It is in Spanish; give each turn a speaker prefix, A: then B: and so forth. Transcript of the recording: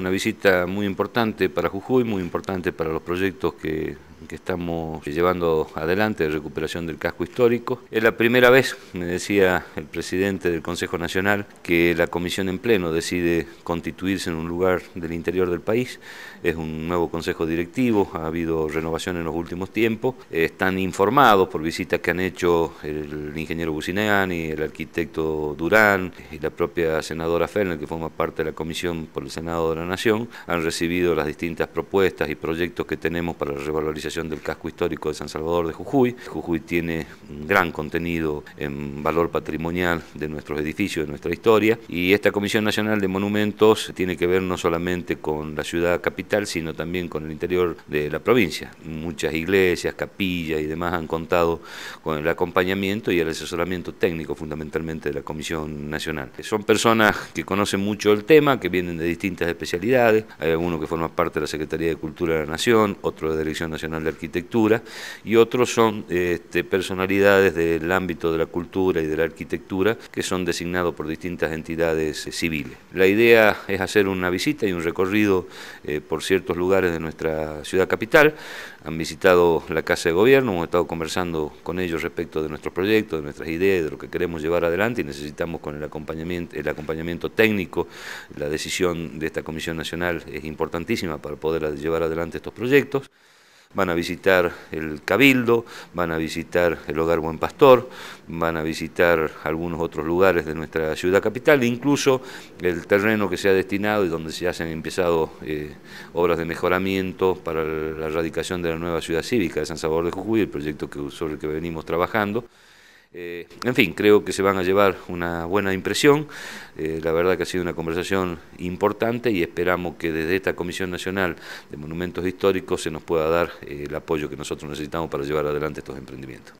A: Una visita muy importante para Jujuy, muy importante para los proyectos que que estamos llevando adelante de recuperación del casco histórico. Es la primera vez, me decía el presidente del Consejo Nacional, que la comisión en pleno decide constituirse en un lugar del interior del país. Es un nuevo consejo directivo, ha habido renovación en los últimos tiempos. Están informados por visitas que han hecho el ingeniero Bucineani, el arquitecto Durán y la propia senadora Ferner, que forma parte de la comisión por el Senado de la Nación. Han recibido las distintas propuestas y proyectos que tenemos para la revalorización del Casco Histórico de San Salvador de Jujuy. Jujuy tiene un gran contenido en valor patrimonial de nuestros edificios, de nuestra historia, y esta Comisión Nacional de Monumentos tiene que ver no solamente con la ciudad capital, sino también con el interior de la provincia. Muchas iglesias, capillas y demás han contado con el acompañamiento y el asesoramiento técnico fundamentalmente de la Comisión Nacional. Son personas que conocen mucho el tema, que vienen de distintas especialidades, hay uno que forma parte de la Secretaría de Cultura de la Nación, otro de la Dirección Nacional la Arquitectura, y otros son este, personalidades del ámbito de la cultura y de la arquitectura que son designados por distintas entidades eh, civiles. La idea es hacer una visita y un recorrido eh, por ciertos lugares de nuestra ciudad capital. Han visitado la Casa de Gobierno, hemos estado conversando con ellos respecto de nuestros proyectos, de nuestras ideas, de lo que queremos llevar adelante y necesitamos con el acompañamiento, el acompañamiento técnico, la decisión de esta Comisión Nacional es importantísima para poder llevar adelante estos proyectos van a visitar el Cabildo, van a visitar el Hogar Buen Pastor, van a visitar algunos otros lugares de nuestra ciudad capital, incluso el terreno que se ha destinado y donde se han empezado eh, obras de mejoramiento para la erradicación de la nueva ciudad cívica de San Salvador de Jujuy, el proyecto que, sobre el que venimos trabajando. Eh, en fin, creo que se van a llevar una buena impresión. Eh, la verdad que ha sido una conversación importante y esperamos que desde esta Comisión Nacional de Monumentos Históricos se nos pueda dar eh, el apoyo que nosotros necesitamos para llevar adelante estos emprendimientos.